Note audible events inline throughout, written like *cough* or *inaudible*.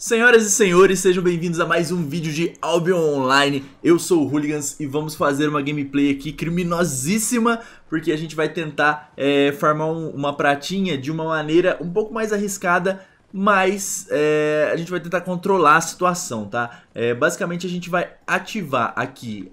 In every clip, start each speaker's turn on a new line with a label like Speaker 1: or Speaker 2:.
Speaker 1: Senhoras e senhores, sejam bem-vindos a mais um vídeo de Albion Online. Eu sou o Hooligans e vamos fazer uma gameplay aqui criminosíssima, porque a gente vai tentar é, farmar um, uma pratinha de uma maneira um pouco mais arriscada, mas é, a gente vai tentar controlar a situação, tá? É, basicamente a gente vai ativar aqui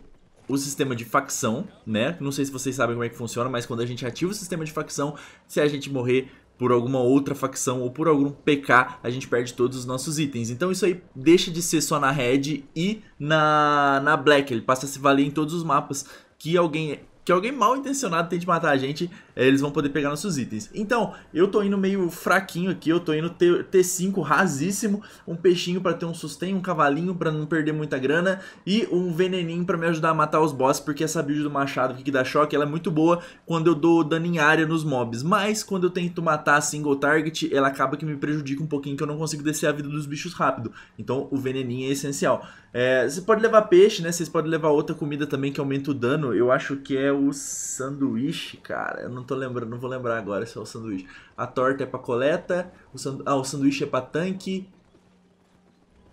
Speaker 1: o sistema de facção, né? Não sei se vocês sabem como é que funciona, mas quando a gente ativa o sistema de facção, se a gente morrer, por alguma outra facção ou por algum PK, a gente perde todos os nossos itens. Então isso aí deixa de ser só na Red e na, na Black, ele passa a se valer em todos os mapas que alguém que alguém mal intencionado tente matar a gente, eles vão poder pegar nossos itens. Então, eu tô indo meio fraquinho aqui, eu tô indo T5 rasíssimo, um peixinho para ter um sustain, um cavalinho para não perder muita grana e um veneninho para me ajudar a matar os bosses, porque essa build do machado que dá choque, ela é muito boa quando eu dou dano em área nos mobs, mas quando eu tento matar single target, ela acaba que me prejudica um pouquinho, que eu não consigo descer a vida dos bichos rápido. Então, o veneninho é essencial. É, você pode levar peixe, né? Vocês podem levar outra comida também que aumenta o dano. Eu acho que é o sanduíche, cara. Eu não tô lembrando, não vou lembrar agora se é o sanduíche. A torta é pra coleta, o, sandu... ah, o sanduíche é pra tanque.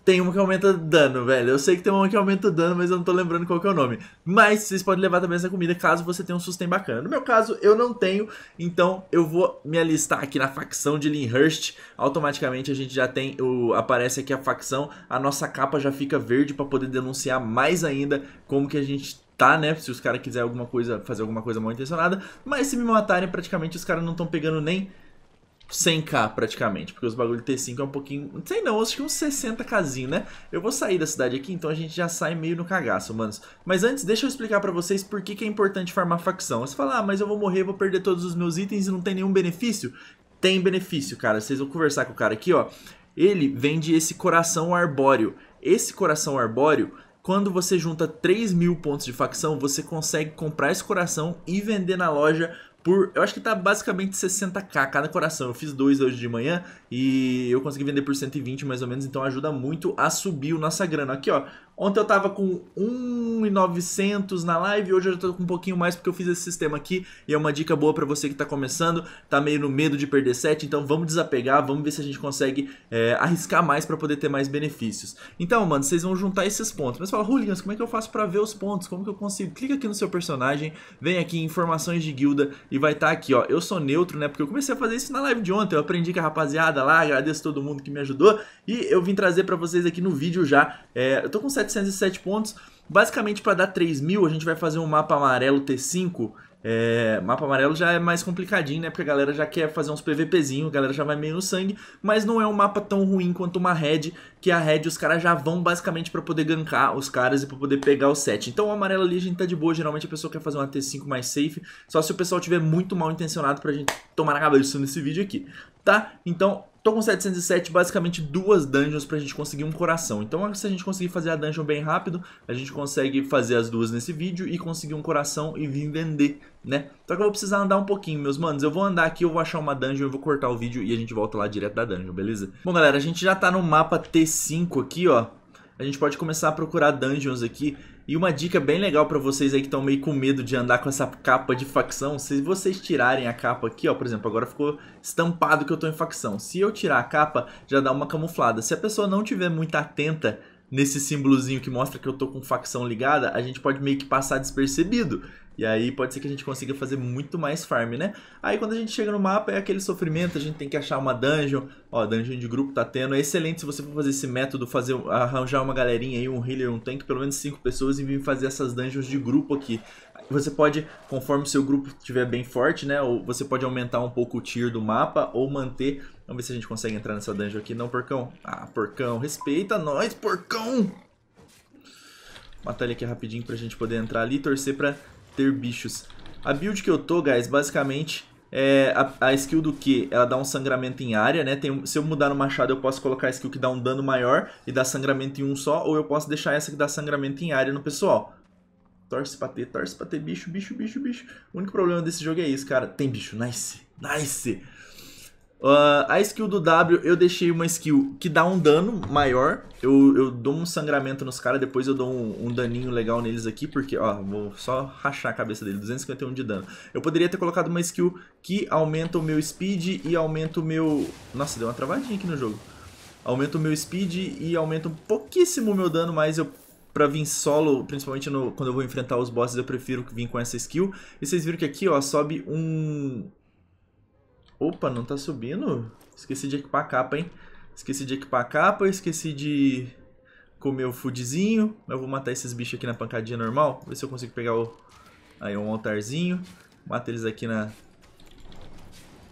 Speaker 1: Tem uma que aumenta dano, velho. Eu sei que tem uma que aumenta dano, mas eu não tô lembrando qual que é o nome. Mas vocês podem levar também essa comida caso você tenha um sustain bacana. No meu caso, eu não tenho, então eu vou me alistar aqui na facção de Linhurst. Automaticamente a gente já tem, o, aparece aqui a facção, a nossa capa já fica verde para poder denunciar mais ainda como que a gente né? Se os caras quiserem alguma coisa, fazer alguma coisa mal intencionada. Mas se me matarem, praticamente os caras não estão pegando nem 100k praticamente, porque os bagulho T5 é um pouquinho, não sei não, acho que uns 60 kzinho né? Eu vou sair da cidade aqui, então a gente já sai meio no cagaço, manos. Mas antes, deixa eu explicar pra vocês por que, que é importante farmar facção. Você fala, ah, mas eu vou morrer, vou perder todos os meus itens e não tem nenhum benefício? Tem benefício, cara. Vocês vão conversar com o cara aqui, ó. Ele vende esse coração arbóreo. Esse coração arbóreo quando você junta 3 mil pontos de facção, você consegue comprar esse coração e vender na loja por. Eu acho que tá basicamente 60k cada coração. Eu fiz dois hoje de manhã e eu consegui vender por 120 mais ou menos, então ajuda muito a subir a nossa grana. Aqui, ó. Ontem eu tava com 1,900 na live, hoje eu já tô com um pouquinho mais porque eu fiz esse sistema aqui e é uma dica boa para você que tá começando, tá meio no medo de perder 7, então vamos desapegar, vamos ver se a gente consegue é, arriscar mais para poder ter mais benefícios. Então, mano, vocês vão juntar esses pontos. Mas fala, Hooligans, como é que eu faço para ver os pontos? Como que eu consigo? Clica aqui no seu personagem, vem aqui em informações de guilda e vai estar tá aqui, ó. Eu sou neutro, né? Porque eu comecei a fazer isso na live de ontem, eu aprendi com a rapaziada lá, agradeço todo mundo que me ajudou e eu vim trazer para vocês aqui no vídeo já. É, eu tô com 707 pontos, basicamente para dar 3 mil a gente vai fazer um mapa amarelo T5 é, mapa amarelo já é mais complicadinho, né? Porque a galera já quer fazer uns PVPzinho, a galera já vai meio no sangue, mas não é um mapa tão ruim quanto uma red, que a red os caras já vão basicamente para poder gankar os caras e para poder pegar o set. Então o amarelo ali a gente tá de boa, geralmente a pessoa quer fazer uma T5 mais safe, só se o pessoal tiver muito mal intencionado pra gente tomar na cabeça nesse vídeo aqui, tá? Então Tô com 707, basicamente duas dungeons pra gente conseguir um coração. Então se a gente conseguir fazer a dungeon bem rápido, a gente consegue fazer as duas nesse vídeo e conseguir um coração e vir vender, né? Só que eu vou precisar andar um pouquinho, meus manos. Eu vou andar aqui, eu vou achar uma dungeon, eu vou cortar o vídeo e a gente volta lá direto da dungeon, beleza? Bom, galera, a gente já tá no mapa T5 aqui, ó. A gente pode começar a procurar dungeons aqui. E uma dica bem legal para vocês aí que estão meio com medo de andar com essa capa de facção, se vocês tirarem a capa aqui, ó, por exemplo, agora ficou estampado que eu tô em facção. Se eu tirar a capa, já dá uma camuflada. Se a pessoa não tiver muito atenta nesse símbolozinho que mostra que eu tô com facção ligada, a gente pode meio que passar despercebido. E aí pode ser que a gente consiga fazer muito mais farm, né? Aí quando a gente chega no mapa é aquele sofrimento, a gente tem que achar uma dungeon. Ó, dungeon de grupo tá tendo. É excelente se você for fazer esse método, fazer arranjar uma galerinha aí, um healer, um tank pelo menos cinco pessoas e vir fazer essas dungeons de grupo aqui. Você pode, conforme o seu grupo estiver bem forte, né? Ou você pode aumentar um pouco o tier do mapa ou manter Vamos ver se a gente consegue entrar nessa dungeon aqui. Não, porcão. Ah, porcão. Respeita nós, porcão! Matar ele aqui rapidinho pra gente poder entrar ali e torcer pra ter bichos. A build que eu tô, guys, basicamente... É a, a skill do Q, ela dá um sangramento em área, né? Tem, se eu mudar no machado, eu posso colocar a skill que dá um dano maior e dá sangramento em um só, ou eu posso deixar essa que dá sangramento em área no pessoal. Torce pra ter, torce pra ter bicho, bicho, bicho, bicho. O único problema desse jogo é isso, cara. Tem bicho, nice, nice. Uh, a skill do W, eu deixei uma skill que dá um dano maior. Eu, eu dou um sangramento nos caras, depois eu dou um, um, daninho legal neles aqui, porque, ó, vou só rachar a cabeça dele, 251 de dano. Eu poderia ter colocado uma skill que aumenta o meu speed e aumenta o meu... Nossa, deu uma travadinha aqui no jogo. Aumenta o meu speed e aumenta um pouquíssimo o meu dano, mas eu pra vir solo, principalmente no, quando eu vou enfrentar os bosses, eu prefiro vir com essa skill. E vocês viram que aqui, ó, sobe um, Opa, não tá subindo? Esqueci de equipar a capa, hein? Esqueci de equipar a capa, esqueci de comer o foodzinho. Eu vou matar esses bichos aqui na pancadinha normal. Ver se eu consigo pegar o... Aí, um altarzinho. Mata eles aqui na...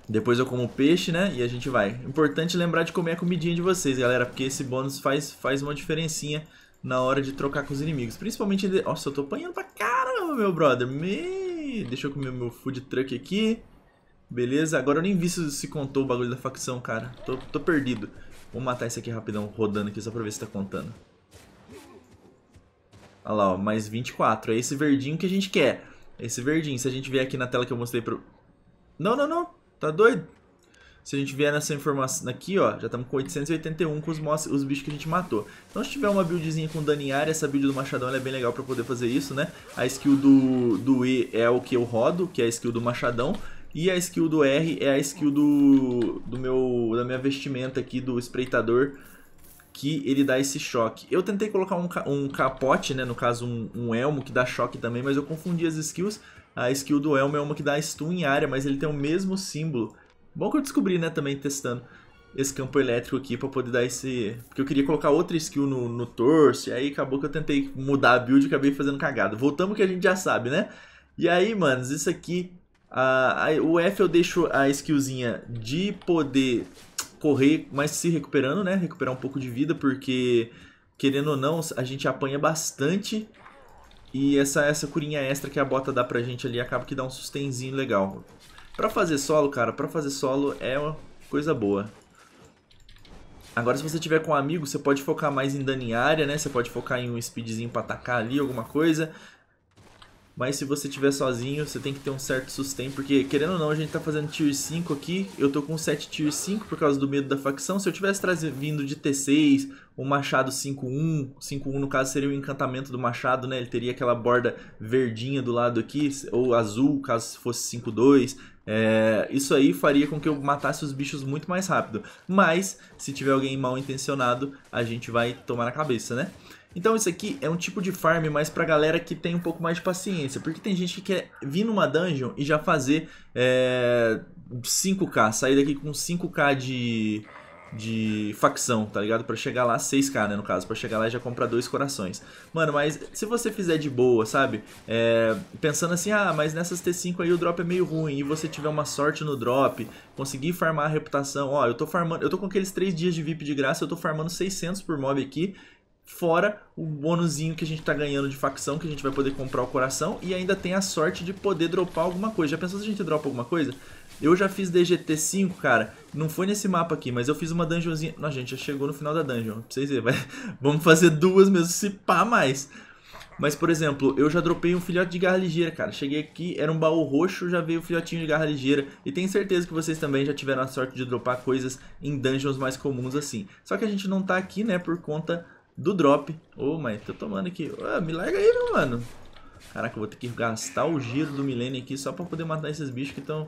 Speaker 1: Depois eu como peixe, né? E a gente vai. Importante lembrar de comer a comidinha de vocês, galera. Porque esse bônus faz, faz uma diferencinha na hora de trocar com os inimigos. Principalmente... Nossa, eu tô apanhando pra caramba, meu brother. Me... Deixa eu comer meu food truck aqui. Beleza? Agora eu nem vi se, se contou o bagulho da facção, cara. Tô, tô perdido. Vou matar esse aqui rapidão, rodando aqui, só pra ver se tá contando. Olha lá, ó, mais 24. É esse verdinho que a gente quer. É esse verdinho. Se a gente vier aqui na tela que eu mostrei pro... Não, não, não. Tá doido? Se a gente vier nessa informação aqui, ó, já estamos com 881 com os, os bichos que a gente matou. Então se tiver uma buildzinha com dano em área, essa build do machadão é bem legal para poder fazer isso, né? A skill do, do E é o que eu rodo, que é a skill do machadão. E a skill do R é a skill do, do meu, da minha vestimenta aqui, do espreitador, que ele dá esse choque. Eu tentei colocar um, um capote, né, no caso um, um, elmo, que dá choque também, mas eu confundi as skills. A skill do elmo é uma que dá stun em área, mas ele tem o mesmo símbolo. Bom que eu descobri, né, também testando esse campo elétrico aqui pra poder dar esse... Porque eu queria colocar outra skill no, no torso, e aí acabou que eu tentei mudar a build e acabei fazendo cagada. Voltamos que a gente já sabe, né? E aí, manos, isso aqui a, o F eu deixo a skillzinha de poder correr, mas se recuperando, né? Recuperar um pouco de vida, porque querendo ou não, a gente apanha bastante. E essa, essa curinha extra que a bota dá pra gente ali acaba que dá um sustenzinho legal. Pra fazer solo, cara, pra fazer solo é uma coisa boa. Agora, se você tiver com um amigo, você pode focar mais em dano em área, né? Você pode focar em um speedzinho pra atacar ali, alguma coisa. Mas se você tiver sozinho, você tem que ter um certo sustento. porque querendo ou não, a gente tá fazendo tier 5 aqui. Eu tô com 7 tier 5 por causa do medo da facção. Se eu tivesse trazido vindo de T6, o machado 5-1, 5-1 no caso seria o encantamento do machado, né? Ele teria aquela borda verdinha do lado aqui, ou azul, caso fosse 5-2. É, isso aí faria com que eu matasse os bichos muito mais rápido. Mas, se tiver alguém mal intencionado, a gente vai tomar na cabeça, né? Então isso aqui é um tipo de farm mais pra galera que tem um pouco mais de paciência, porque tem gente que quer vir numa dungeon e já fazer é, 5k, sair daqui com 5k de, de facção, tá ligado? Pra chegar lá, 6k, né, no caso, pra chegar lá e já comprar dois corações. Mano, mas se você fizer de boa, sabe? É, pensando assim, ah, mas nessas T5 aí o drop é meio ruim, e você tiver uma sorte no drop, conseguir farmar a reputação, ó, eu tô farmando, eu tô com aqueles 3 dias de VIP de graça, eu tô farmando 600 por mob aqui, fora o bônusinho que a gente tá ganhando de facção, que a gente vai poder comprar o coração, e ainda tem a sorte de poder dropar alguma coisa. Já pensou se a gente dropa alguma coisa? Eu já fiz DGT5, cara, não foi nesse mapa aqui, mas eu fiz uma dungeonzinha... Nossa, gente, já chegou no final da dungeon, pra vocês verem, *laughs* vai... vamos fazer duas mesmo, se pá mais. Mas, por exemplo, eu já dropei um filhote de garra ligeira, cara. Cheguei aqui, era um baú roxo, já veio o um filhotinho de garra ligeira. E tenho certeza que vocês também já tiveram a sorte de dropar coisas em dungeons mais comuns assim. Só que a gente não tá aqui, né, por conta do drop. Ô, oh, mas tô tomando aqui. Oh, me larga aí, meu mano. Caraca, eu vou ter que gastar o giro do milênio aqui só pra poder matar esses bichos que estão...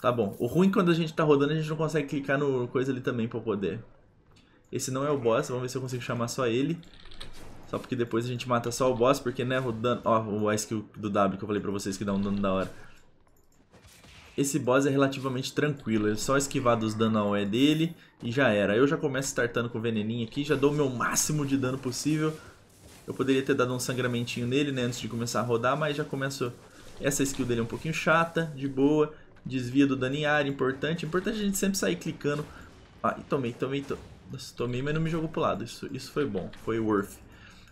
Speaker 1: Tá bom. O ruim quando a gente tá rodando, a gente não consegue clicar no coisa ali também pra poder. Esse não é o boss, vamos ver se eu consigo chamar só ele. Só porque depois a gente mata só o boss, porque, né, o dano... Ó, oh, o skill do W que eu falei pra vocês que dá um dano da hora. Esse boss é relativamente tranquilo, Ele é só esquivar dos dano E dele e já era. Eu já começo startando com o veneninho aqui, já dou o meu máximo de dano possível. Eu poderia ter dado um sangramentinho nele, né, antes de começar a rodar, mas já começo... Essa skill dele é um pouquinho chata, de boa. Desvia do dano em área, importante. Importante a gente sempre sair clicando. Ah, e tomei, tomei, tomei. Nossa, tomei, mas não me jogou pro lado. Isso, isso foi bom, foi worth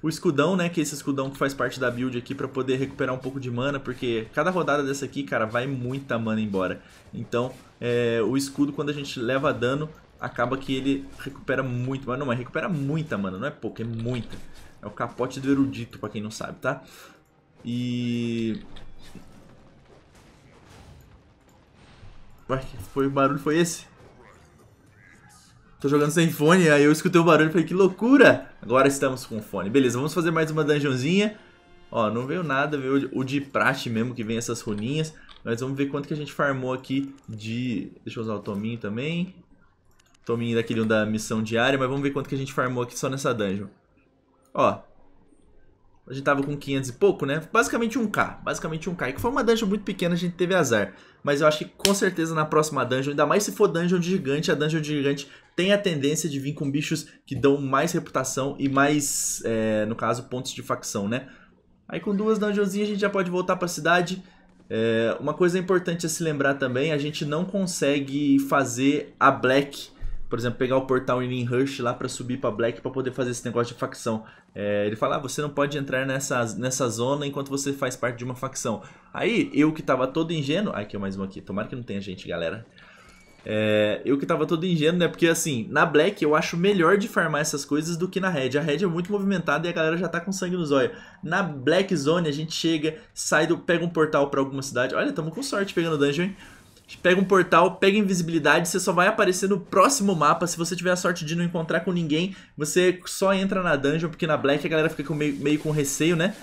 Speaker 1: o escudão, né? Que é esse escudão que faz parte da build aqui para poder recuperar um pouco de mana, porque cada rodada dessa aqui, cara, vai muita mana embora. Então, é, o escudo, quando a gente leva dano, acaba que ele recupera muito mana. Não, mas recupera muita mana, não é pouco, é muita. É o capote do erudito, pra quem não sabe, tá? E... Ué, foi, o barulho foi esse? Tô jogando sem fone, aí eu escutei o barulho e falei, que loucura! Agora estamos com fone. Beleza, vamos fazer mais uma dungeonzinha. Ó, não veio nada, veio o de prate mesmo, que vem essas runinhas. Mas vamos ver quanto que a gente farmou aqui de... Deixa eu usar o Tominho também. Tominho daquele da missão diária, mas vamos ver quanto que a gente farmou aqui só nessa dungeon. Ó, a gente tava com 500 e pouco, né? Basicamente 1k, basicamente 1k. E que foi uma dungeon muito pequena, a gente teve azar. Mas eu acho que com certeza na próxima dungeon, ainda mais se for dungeon de gigante, a dungeon de gigante tem a tendência de vir com bichos que dão mais reputação e mais, é, no caso, pontos de facção, né? Aí com duas dungeonzinhas a gente já pode voltar pra cidade. É, uma coisa importante a se lembrar também, a gente não consegue fazer a Black por exemplo, pegar o portal em Rush lá para subir para Black para poder fazer esse negócio de facção. É, ele fala, ah, você não pode entrar nessa, nessa zona enquanto você faz parte de uma facção. Aí, eu que tava todo ingênuo... Ai, que é mais um aqui. Tomara que não tenha gente, galera. É, eu que tava todo ingênuo, né? Porque assim, na Black eu acho melhor de farmar essas coisas do que na Red. A Red é muito movimentada e a galera já tá com sangue nos olhos. Na Black Zone a gente chega, sai do. pega um portal para alguma cidade. Olha, tamo com sorte pegando dungeon, hein? pega um portal, pega invisibilidade, você só vai aparecer no próximo mapa. Se você tiver a sorte de não encontrar com ninguém, você só entra na dungeon, porque na Black a galera fica com meio, meio com receio, né?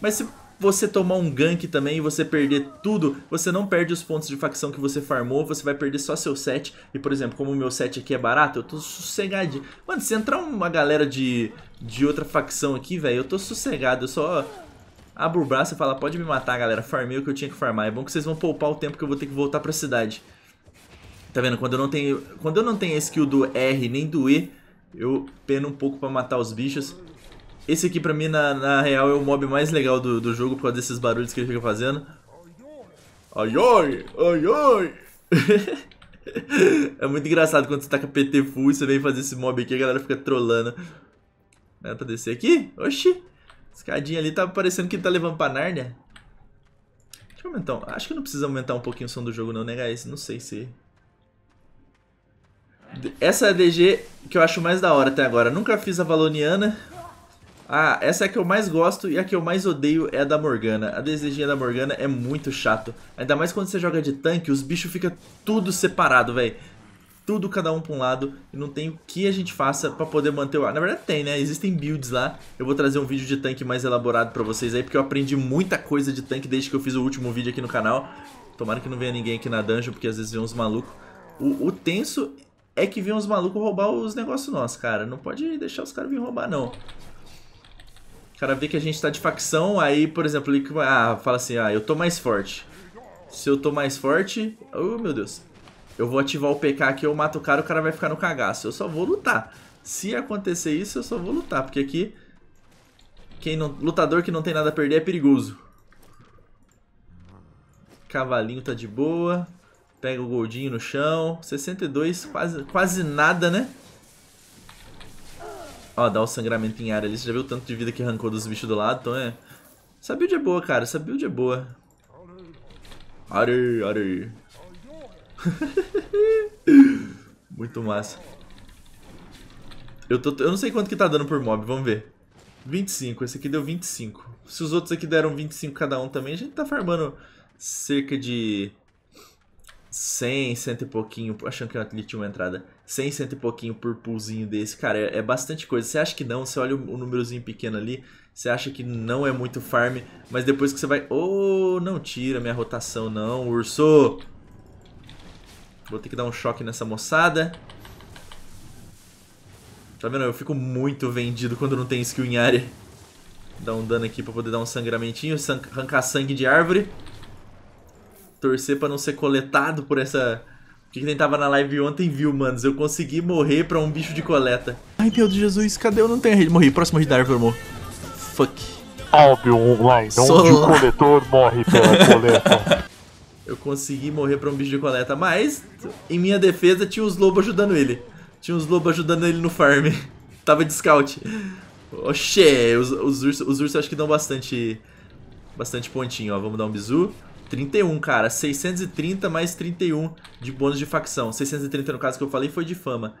Speaker 1: Mas se você tomar um gank também e você perder tudo, você não perde os pontos de facção que você farmou, você vai perder só seu set. E, por exemplo, como o meu set aqui é barato, eu tô sossegadinho. Mano, se entrar uma galera de, de outra facção aqui, velho, eu tô sossegado, eu só Abro o braço e fala, pode me matar, galera. Farmei o que eu tinha que farmar. É bom que vocês vão poupar o tempo que eu vou ter que voltar pra cidade. Tá vendo? Quando eu não tenho, quando eu não tenho a skill do R nem do E, eu peno um pouco pra matar os bichos. Esse aqui pra mim, na, na real, é o mob mais legal do, do jogo por causa desses barulhos que ele fica fazendo. Ai, ai, ai, ai. *laughs* é muito engraçado quando você tá com a PT full e você vem fazer esse mob aqui, a galera fica trolando. Dá é pra descer aqui? Oxi. Escadinha ali tá parecendo que tá levando pra Nárnia. Deixa eu aumentar. Um... Acho que não precisa aumentar um pouquinho o som do jogo não, né, guys? Não sei se... Essa é a DG que eu acho mais da hora até agora. Nunca fiz a Valoniana. Ah, essa é a que eu mais gosto e a que eu mais odeio é a da Morgana. A DG da Morgana é muito chato. Ainda mais quando você joga de tanque, os bichos ficam tudo separado, velho tudo cada um para um lado e não tem o que a gente faça para poder manter o ar. Na verdade tem, né? Existem builds lá. Eu vou trazer um vídeo de tanque mais elaborado para vocês aí, porque eu aprendi muita coisa de tanque desde que eu fiz o último vídeo aqui no canal. Tomara que não venha ninguém aqui na dungeon, porque às vezes vem uns malucos. O, o tenso é que vem uns malucos roubar os negócios nossos, cara. Não pode deixar os caras vir roubar, não. O cara vê que a gente tá de facção, aí, por exemplo, ele ah, fala assim, ah, eu tô mais forte. Se eu tô mais forte... Oh, meu Deus eu vou ativar o PK aqui, eu mato o cara, o cara vai ficar no cagaço. Eu só vou lutar. Se acontecer isso, eu só vou lutar, porque aqui quem não, lutador que não tem nada a perder é perigoso. Cavalinho tá de boa. Pega o Goldinho no chão. 62, quase, quase nada, né? Ó, dá o um sangramento em área ali. Você já viu o tanto de vida que arrancou dos bichos do lado, então é... Essa build é boa, cara. Essa build é boa. Are, are. *laughs* Muito massa. Eu, tô, eu não sei quanto que tá dando por mob, vamos ver. 25, esse aqui deu 25. Se os outros aqui deram 25 cada um também, a gente tá farmando cerca de 100, cento e pouquinho, achando que é ele tinha uma entrada, 100, cento e pouquinho por pulzinho desse, cara, é, é bastante coisa. Você acha que não, você olha o, o númerozinho pequeno ali, você acha que não é muito farm, mas depois que você vai... Oh, não tira minha rotação não, urso! Vou ter que dar um choque nessa moçada. Tá vendo? Eu fico muito vendido quando não tem skill em área. Dar um dano aqui pra poder dar um sangramentinho, arrancar sangue de árvore. Torcer pra não ser coletado por essa... Porque quem tava na live ontem viu, manos. Eu consegui morrer pra um bicho de coleta. Ai, Deus de Jesus, cadê? Eu não tenho a rede. Morri. Próximo rede da árvore, amor. Fuck. Óbvio, online. Onde Sou... o coletor morre pela coleta. *laughs* eu consegui morrer pra um bicho de coleta. Mas, em minha defesa, tinha os lobos ajudando ele. Tinha os lobos ajudando ele no farm. *laughs* Tava de scout. Oxê, os, os ursos os urso acho que dão bastante, bastante pontinho, ó. Vamos dar um bizu. 31, cara. 630 mais 31 de bônus de facção. 630, no caso que eu falei, foi de fama.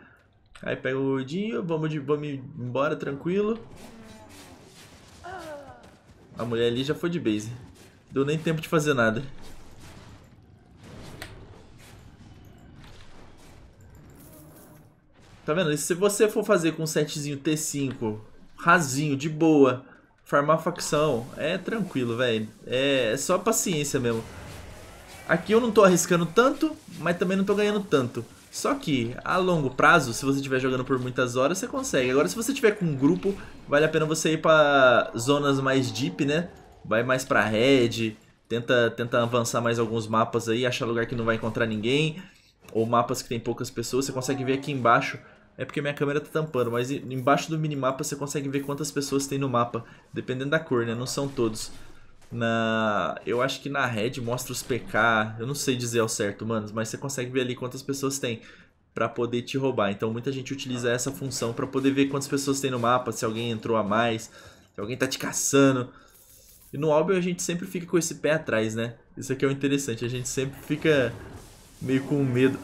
Speaker 1: Aí pega o Dinho, vamos, de, vamos embora, tranquilo. A mulher ali já foi de base. Deu nem tempo de fazer nada. Tá vendo? E se você for fazer com um setzinho T5, rasinho, de boa, farmar facção, é tranquilo, velho. É, é, só paciência mesmo. Aqui eu não tô arriscando tanto, mas também não tô ganhando tanto. Só que, a longo prazo, se você estiver jogando por muitas horas, você consegue. Agora, se você tiver com um grupo, vale a pena você ir pra zonas mais deep, né? Vai mais pra red, tenta, tenta avançar mais alguns mapas aí, achar lugar que não vai encontrar ninguém. Ou mapas que tem poucas pessoas, você consegue ver aqui embaixo é porque minha câmera tá tampando, mas embaixo do minimapa você consegue ver quantas pessoas tem no mapa, dependendo da cor, né? Não são todos. Na... Eu acho que na red mostra os PK, eu não sei dizer ao certo, mano, mas você consegue ver ali quantas pessoas tem para poder te roubar. Então muita gente utiliza essa função para poder ver quantas pessoas tem no mapa, se alguém entrou a mais, se alguém tá te caçando. E no óbvio a gente sempre fica com esse pé atrás, né? Isso aqui é o interessante, a gente sempre fica meio com medo.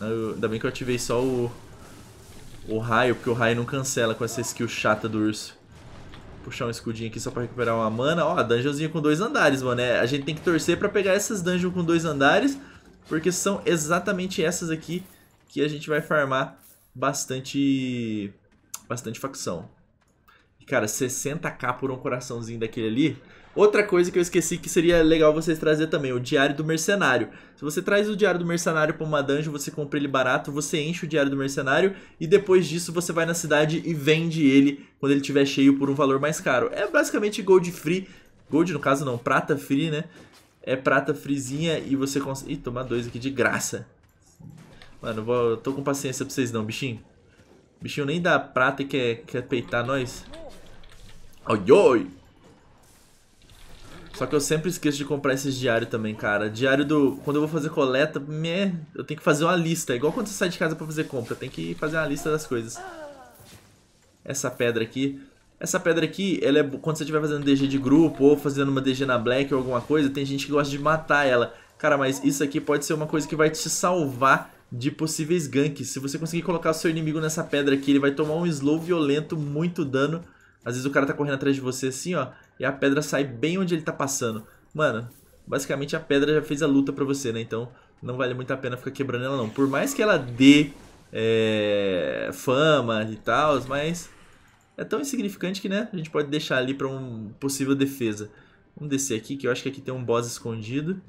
Speaker 1: Ah, eu... Ainda bem que eu ativei só o, o raio, porque o raio não cancela com essa skill chata do urso. Puxar um escudinho aqui só pra recuperar uma mana. Ó, dungeonzinha com dois andares, mano. É, a gente tem que torcer pra pegar essas dungeons com dois andares, porque são exatamente essas aqui que a gente vai farmar bastante, bastante facção. cara, 60k por um coraçãozinho daquele ali... Outra coisa que eu esqueci que seria legal vocês trazer também, o Diário do Mercenário. Se você traz o Diário do Mercenário para uma dungeon, você compra ele barato, você enche o Diário do Mercenário e depois disso você vai na cidade e vende ele quando ele estiver cheio por um valor mais caro. É basicamente gold free, gold no caso não, prata free, né? É prata freezinha e você consegue... Ih, tomar dois aqui de graça. Mano, vou... tô com paciência pra vocês não, bichinho. Bichinho nem dá prata e é, quer, quer é peitar nós. Oi, oi! Só que eu sempre esqueço de comprar esses diários também, cara. Diário do. Quando eu vou fazer coleta, me... eu tenho que fazer uma lista. É igual quando você sai de casa pra fazer compra, tem que fazer uma lista das coisas. Essa pedra aqui. Essa pedra aqui, ela é. Quando você estiver fazendo DG de grupo, ou fazendo uma DG na Black ou alguma coisa, tem gente que gosta de matar ela. Cara, mas isso aqui pode ser uma coisa que vai te salvar de possíveis ganks. Se você conseguir colocar o seu inimigo nessa pedra aqui, ele vai tomar um slow violento, muito dano. Às vezes o cara tá correndo atrás de você assim, ó e a pedra sai bem onde ele tá passando. Mano, basicamente a pedra já fez a luta pra você, né? Então não vale muito a pena ficar quebrando ela não. Por mais que ela dê é, fama e tal, mas é tão insignificante que, né, a gente pode deixar ali pra uma possível defesa. Vamos descer aqui, que eu acho que aqui tem um boss escondido.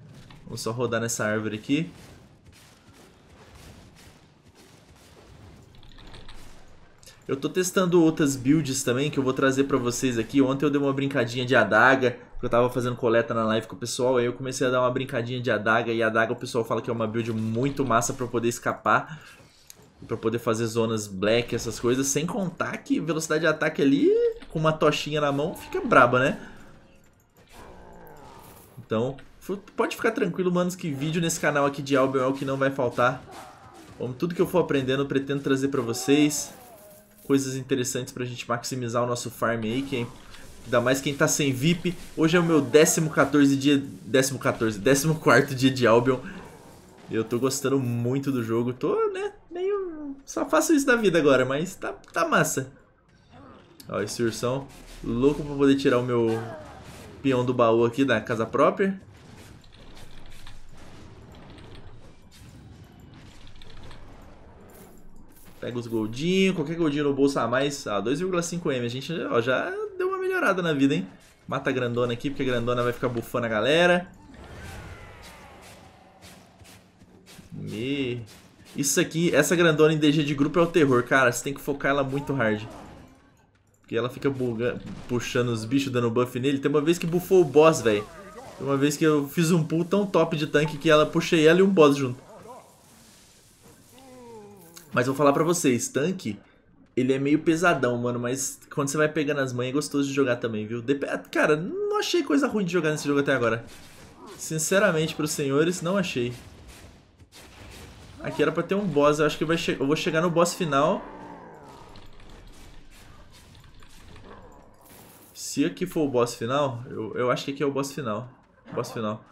Speaker 1: Vamos só rodar nessa árvore aqui. Eu tô testando outras builds também que eu vou trazer pra vocês aqui. Ontem eu dei uma brincadinha de adaga, porque eu tava fazendo coleta na live com o pessoal, aí eu comecei a dar uma brincadinha de adaga, e adaga o pessoal fala que é uma build muito massa pra poder escapar, pra poder fazer zonas black, essas coisas, sem contar que velocidade de ataque ali, com uma tochinha na mão, fica braba, né? Então, pode ficar tranquilo, manos, que vídeo nesse canal aqui de Albion é o que não vai faltar. Bom, tudo que eu for aprendendo, eu pretendo trazer pra vocês coisas interessantes pra gente maximizar o nosso farm aí, que é, ainda mais quem tá sem VIP. Hoje é o meu 14 dia, 14, 14 dia de Albion. Eu tô gostando muito do jogo, tô, né, meio... só faço isso da vida agora, mas tá, tá massa. Ó, esse ursão louco pra poder tirar o meu peão do baú aqui da casa própria. Pega os goldinhos, qualquer goldinho no bolso a mais, ah, 2,5M. A gente ó, já deu uma melhorada na vida, hein? Mata a grandona aqui, porque a grandona vai ficar bufando a galera. Me... Isso aqui, essa grandona em DG de grupo é o terror, cara. Você tem que focar ela muito hard. Porque ela fica bugando, puxando os bichos, dando buff nele. Tem uma vez que bufou o boss, velho. Tem uma vez que eu fiz um pull tão top de tanque que ela puxei ela e um boss junto. Mas vou falar para vocês, tanque, ele é meio pesadão, mano, mas quando você vai pegando as manhas é gostoso de jogar também, viu? Dep ah, Cara, não achei coisa ruim de jogar nesse jogo até agora. Sinceramente, pros senhores, não achei. Aqui era pra ter um boss, eu acho que vai eu vou chegar no boss final. Se aqui for o boss final, eu, eu acho que aqui é o boss final. Boss final.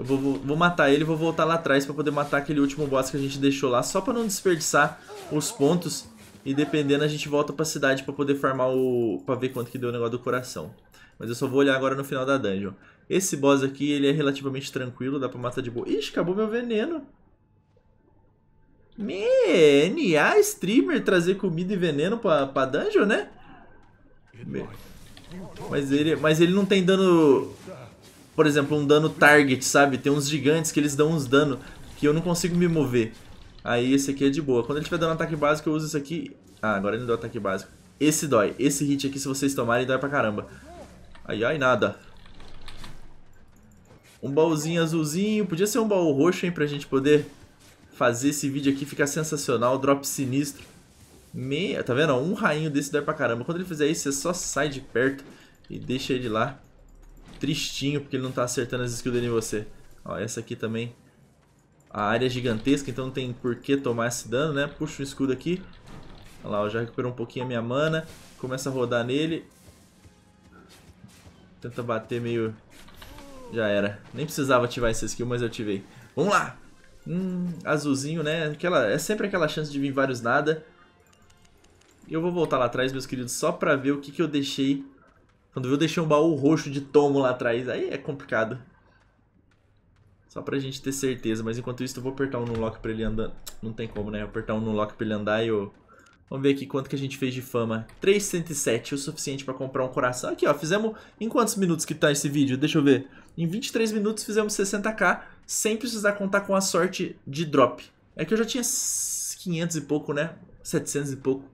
Speaker 1: Eu vou, vou, vou matar ele e vou voltar lá atrás pra poder matar aquele último boss que a gente deixou lá, só pra não desperdiçar os pontos. E dependendo, a gente volta pra cidade pra poder farmar o... pra ver quanto que deu o negócio do coração. Mas eu só vou olhar agora no final da dungeon. Esse boss aqui, ele é relativamente tranquilo, dá pra matar de boa. Ixi, acabou meu veneno. Man, streamer trazer comida e veneno pra, pra dungeon, né? Mas ele, mas ele não tem dano por exemplo, um dano target, sabe? Tem uns gigantes que eles dão uns dano que eu não consigo me mover. Aí esse aqui é de boa. Quando ele estiver dando ataque básico, eu uso isso aqui. Ah, agora ele não deu ataque básico. Esse dói. Esse hit aqui, se vocês tomarem, dói pra caramba. Ai, ai, nada. Um baúzinho azulzinho. Podia ser um baú roxo, hein, pra gente poder fazer esse vídeo aqui ficar sensacional. Drop sinistro. Meia, tá vendo? Um rainho desse dói pra caramba. Quando ele fizer isso, você só sai de perto e deixa ele lá tristinho porque ele não tá acertando as skills dele em você. Ó, essa aqui também. A área é gigantesca, então não tem por que tomar esse dano, né? Puxa o escudo aqui. Olha lá, ó, já recuperou um pouquinho a minha mana. Começa a rodar nele. Tenta bater meio... Já era. Nem precisava ativar essa skill, mas eu ativei. Vamos lá! Hum, azulzinho, né? Aquela, é sempre aquela chance de vir vários nada. E Eu vou voltar lá atrás, meus queridos, só pra ver o que, que eu deixei quando viu, deixei um baú roxo de tomo lá atrás. Aí é complicado. Só pra gente ter certeza. Mas enquanto isso, eu vou apertar um unlock lock pra ele andar. Não tem como, né? Apertar um unlock lock pra ele andar e eu... Vamos ver aqui quanto que a gente fez de fama. 307, o suficiente pra comprar um coração. Aqui, ó, fizemos... Em quantos minutos que tá esse vídeo? Deixa eu ver. Em 23 minutos fizemos 60k, sem precisar contar com a sorte de drop. É que eu já tinha 500 e pouco, né? 700 e pouco.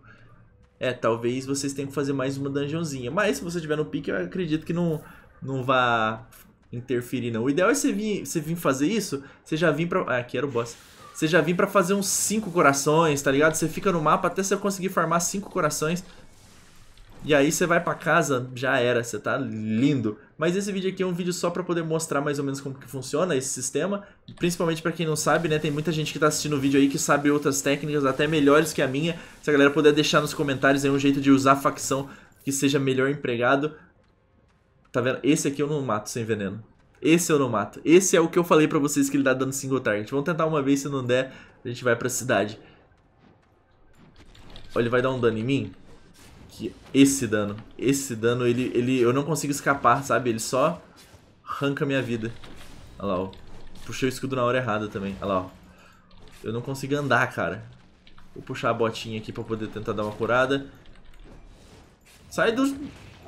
Speaker 1: É, talvez vocês tenham que fazer mais uma dungeonzinha. Mas se você tiver no pique, eu acredito que não, não vá interferir, não. O ideal é você vir, você vir fazer isso, você já vir pra... Ah, aqui era o boss. Você já vir pra fazer uns 5 corações, tá ligado? Você fica no mapa até você conseguir farmar 5 corações. E aí você vai para casa, já era, você tá lindo. Mas esse vídeo aqui é um vídeo só para poder mostrar mais ou menos como que funciona esse sistema. Principalmente para quem não sabe, né? Tem muita gente que tá assistindo o vídeo aí que sabe outras técnicas, até melhores que a minha. Se a galera puder deixar nos comentários aí um jeito de usar a facção que seja melhor empregado. Tá vendo? Esse aqui eu não mato sem veneno. Esse eu não mato. Esse é o que eu falei pra vocês que ele dá dano single target. Vamos tentar uma vez, se não der, a gente vai pra cidade. Olha, ele vai dar um dano em mim? que esse dano, esse dano, ele, ele, eu não consigo escapar, sabe? Ele só arranca minha vida. Olha lá, ó. Puxei o escudo na hora errada também. Olha lá, ó. Eu não consigo andar, cara. Vou puxar a botinha aqui pra poder tentar dar uma curada. Sai dos...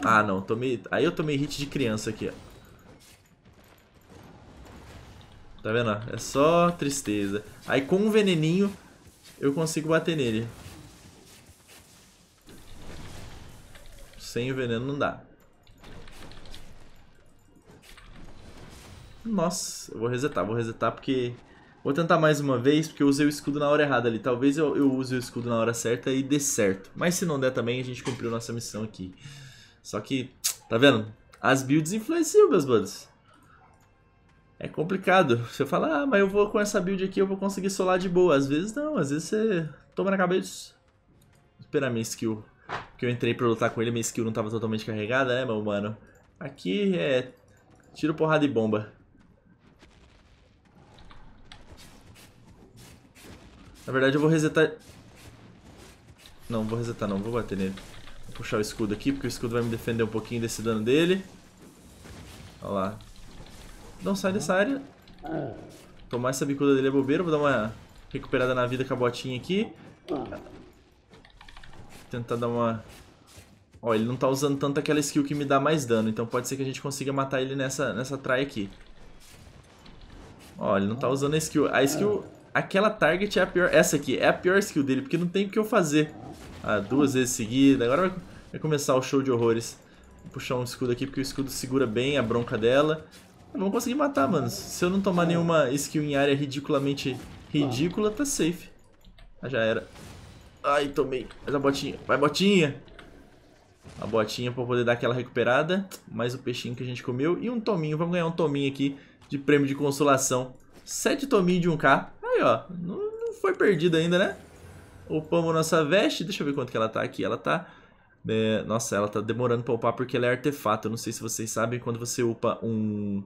Speaker 1: Ah, não. Tomei... Aí eu tomei hit de criança aqui, ó. Tá vendo? É só tristeza. Aí com um veneninho eu consigo bater nele. Sem o veneno não dá. Nossa, eu vou resetar, vou resetar porque... Vou tentar mais uma vez, porque eu usei o escudo na hora errada ali. Talvez eu, eu use o escudo na hora certa e dê certo. Mas se não der também, a gente cumpriu nossa missão aqui. Só que, tá vendo? As builds influenciam, meus buds. É complicado. Você fala, ah, mas eu vou com essa build aqui, eu vou conseguir solar de boa. Às vezes não, às vezes você toma na cabeça. Vou esperar minha skill que eu entrei pra lutar com ele, minha skill não tava totalmente carregada, né, meu mano? Aqui é tiro, porrada e bomba. Na verdade eu vou resetar... Não, vou resetar não, vou bater nele. Vou puxar o escudo aqui, porque o escudo vai me defender um pouquinho desse dano dele. Olha lá. Não sai dessa área. Tomar essa bicuda dele é bobeira, vou dar uma recuperada na vida com a botinha aqui tentar dar uma... Ó, ele não tá usando tanto aquela skill que me dá mais dano, então pode ser que a gente consiga matar ele nessa, nessa try aqui. Ó, ele não tá usando a skill. A skill... Aquela target é a pior... Essa aqui é a pior skill dele, porque não tem o que eu fazer. Ah, duas vezes seguida. Agora vai, vai começar o show de horrores. Vou puxar um escudo aqui, porque o escudo segura bem a bronca dela. Vamos conseguir matar, mano. Se eu não tomar nenhuma skill em área ridiculamente ridícula, tá safe. Ah, já era. Ai, tomei. Mais a botinha. Vai, botinha. A botinha pra poder dar aquela recuperada. Mais o peixinho que a gente comeu. E um tominho. Vamos ganhar um tominho aqui de prêmio de consolação. Sete tominhos de 1k. Aí, ó. Não, não foi perdido ainda, né? Upamos nossa veste. Deixa eu ver quanto que ela tá aqui. Ela tá... É, nossa, ela tá demorando pra upar porque ela é artefato. Eu não sei se vocês sabem, quando você upa um,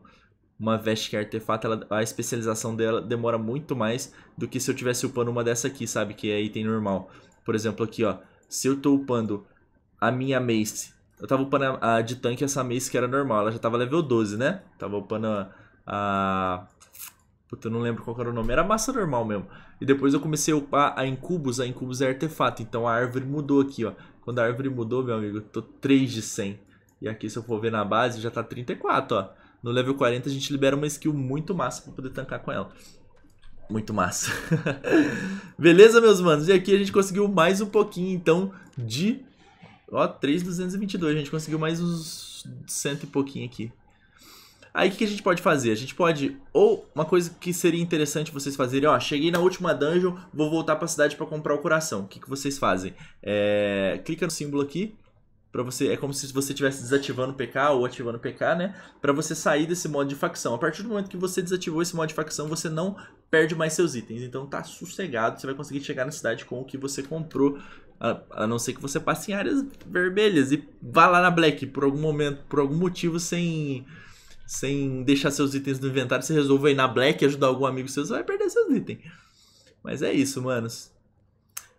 Speaker 1: uma veste que é artefato, ela, a especialização dela demora muito mais do que se eu tivesse upando uma dessa aqui, sabe? Que é item normal. Por exemplo, aqui, ó. Se eu tô upando a minha Mace, eu tava upando a, de tanque essa Mace que era normal, ela já tava level 12, né? Tava upando a, a... Puta, eu não lembro qual era o nome, era massa normal mesmo. E depois eu comecei a upar a Incubus, a Incubus é artefato, então a árvore mudou aqui, ó. Quando a árvore mudou, meu amigo, eu tô 3 de 100. E aqui, se eu for ver na base, já tá 34, ó. No level 40 a gente libera uma skill muito massa pra poder tancar com ela. Muito massa. *laughs* Beleza, meus manos? E aqui a gente conseguiu mais um pouquinho, então, de... Ó, 3,222. A gente conseguiu mais uns cento e pouquinho aqui. Aí o que, a gente pode fazer? A gente pode. Ou uma coisa que seria interessante vocês fazerem, ó, cheguei na última dungeon, vou voltar pra cidade para comprar o coração. O que, que vocês fazem? É, clica no símbolo aqui para você é como se você estivesse desativando o PK ou ativando o PK, né? Para você sair desse modo de facção. A partir do momento que você desativou esse modo de facção, você não perde mais seus itens. Então tá sossegado, você vai conseguir chegar na cidade com o que você comprou, a, não ser que você passe em áreas vermelhas e vá lá na Black por algum momento, por algum motivo sem sem deixar seus itens no inventário, você resolve ir na Black ajudar algum amigo seu, você vai perder seus itens. Mas é isso, manos.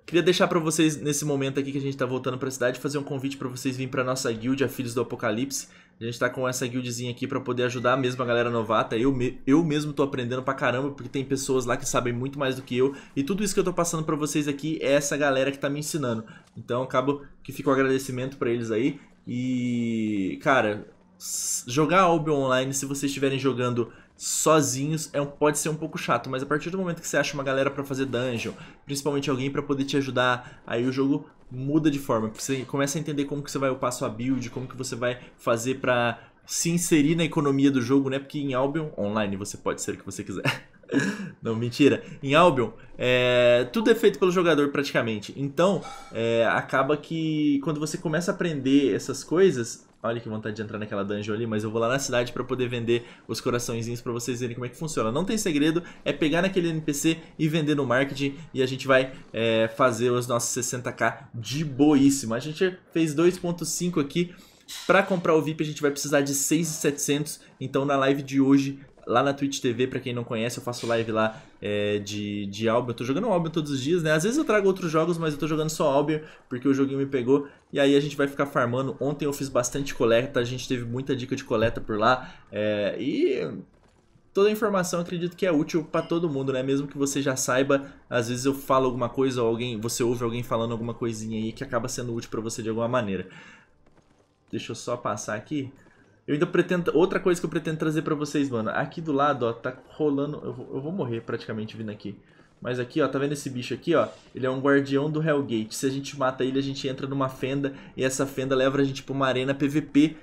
Speaker 1: Queria deixar para vocês, nesse momento aqui que a gente tá voltando pra cidade, fazer um convite para vocês virem pra nossa guild, a Filhos do Apocalipse. A gente tá com essa guildzinha aqui para poder ajudar mesmo a galera novata. Eu, me, eu mesmo tô aprendendo pra caramba, porque tem pessoas lá que sabem muito mais do que eu. E tudo isso que eu tô passando para vocês aqui é essa galera que tá me ensinando. Então, acabo que fica o agradecimento para eles aí. E, cara, jogar Albion online, se vocês estiverem jogando sozinhos, é, pode ser um pouco chato, mas a partir do momento que você acha uma galera para fazer dungeon, principalmente alguém para poder te ajudar, aí o jogo muda de forma, você começa a entender como que você vai upar sua build, como que você vai fazer para se inserir na economia do jogo, né? Porque em Albion online você pode ser o que você quiser. *laughs* Não, mentira. Em Albion, é, tudo é feito pelo jogador praticamente. Então, é, acaba que quando você começa a aprender essas coisas, Olha que vontade de entrar naquela dungeon ali, mas eu vou lá na cidade para poder vender os coraçõezinhos para vocês verem como é que funciona. Não tem segredo, é pegar naquele NPC e vender no marketing e a gente vai é, fazer os nossos 60k de boíssimo. A gente fez 2.5 aqui. Para comprar o VIP a gente vai precisar de 6.700, então na live de hoje lá na Twitch TV, para quem não conhece, eu faço live lá é, de, de Albion. Eu tô jogando Albion todos os dias, né? Às vezes eu trago outros jogos, mas eu tô jogando só Albion, porque o joguinho me pegou. E aí a gente vai ficar farmando. Ontem eu fiz bastante coleta, a gente teve muita dica de coleta por lá. É, e toda a informação acredito que é útil para todo mundo, né? Mesmo que você já saiba, às vezes eu falo alguma coisa ou alguém, você ouve alguém falando alguma coisinha aí que acaba sendo útil para você de alguma maneira. Deixa eu só passar aqui. Eu ainda pretendo... Outra coisa que eu pretendo trazer pra vocês, mano. Aqui do lado, ó, tá rolando... Eu vou, eu vou morrer praticamente vindo aqui. Mas aqui, ó, tá vendo esse bicho aqui, ó? Ele é um guardião do Hellgate. Se a gente mata ele, a gente entra numa fenda. E essa fenda leva a gente pra uma arena PVP.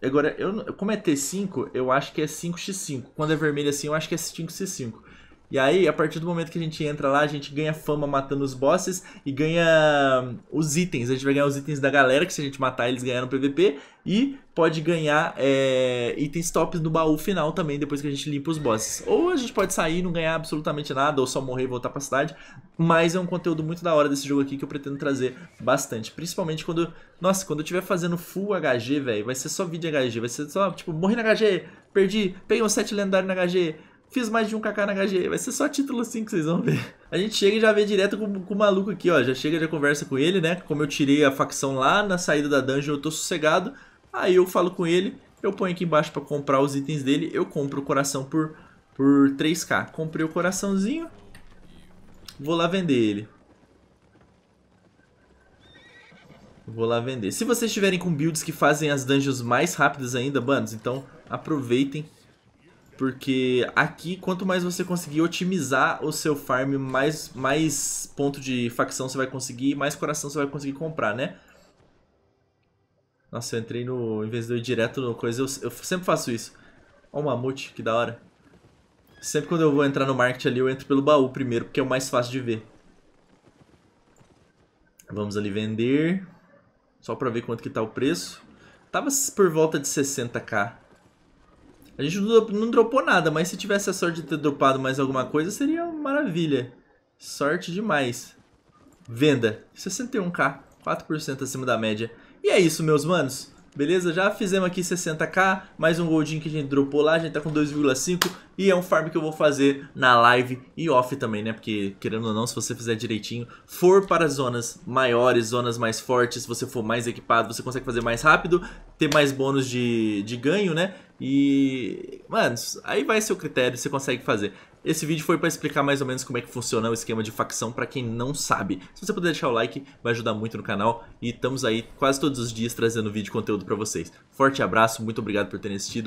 Speaker 1: Agora, eu, como é T5, eu acho que é 5x5. Quando é vermelho assim, eu acho que é 5x5. E aí, a partir do momento que a gente entra lá, a gente ganha fama matando os bosses e ganha os itens. A gente vai ganhar os itens da galera, que se a gente matar eles ganharam PVP. E pode ganhar é, itens tops no baú final também, depois que a gente limpa os bosses. Ou a gente pode sair e não ganhar absolutamente nada, ou só morrer e voltar pra cidade. Mas é um conteúdo muito da hora desse jogo aqui que eu pretendo trazer bastante. Principalmente quando... Nossa, quando eu estiver fazendo full HG, velho, vai ser só vídeo HG. Vai ser só, tipo, morri na HG, perdi, peguei um set lendário na HG... Fiz mais de um KK na HGE, vai ser só título assim que vocês vão ver. A gente chega e já vê direto com, com o maluco aqui, ó. Já chega, já conversa com ele, né? Como eu tirei a facção lá na saída da dungeon, eu tô sossegado. Aí eu falo com ele, eu ponho aqui embaixo pra comprar os itens dele. Eu compro o coração por, por 3k. Comprei o coraçãozinho. Vou lá vender ele. Vou lá vender. Se vocês estiverem com builds que fazem as dungeons mais rápidas ainda, manos, então aproveitem porque aqui, quanto mais você conseguir otimizar o seu farm, mais, mais ponto de facção você vai conseguir, mais coração você vai conseguir comprar, né? Nossa, eu entrei no... Em vez de eu ir direto no coisa, eu, eu sempre faço isso. Ó o mamute, que da hora. Sempre quando eu vou entrar no market ali, eu entro pelo baú primeiro, porque é o mais fácil de ver. Vamos ali vender. Só pra ver quanto que tá o preço. Tava por volta de 60k. A gente não, não dropou nada, mas se tivesse a sorte de ter dropado mais alguma coisa, seria uma maravilha. Sorte demais. Venda, 61k, 4% acima da média. E é isso, meus manos beleza? Já fizemos aqui 60k, mais um goldinho que a gente dropou lá, a gente tá com 2,5 e é um farm que eu vou fazer na live e off também, né? Porque, querendo ou não, se você fizer direitinho, for para zonas maiores, zonas mais fortes, se você for mais equipado, você consegue fazer mais rápido, ter mais bônus de, de ganho, né? E, mano, aí vai seu critério, você consegue fazer. Esse vídeo foi para explicar mais ou menos como é que funciona o esquema de facção para quem não sabe. Se você puder deixar o like, vai ajudar muito no canal e estamos aí quase todos os dias trazendo vídeo e conteúdo para vocês. Forte abraço, muito obrigado por terem assistido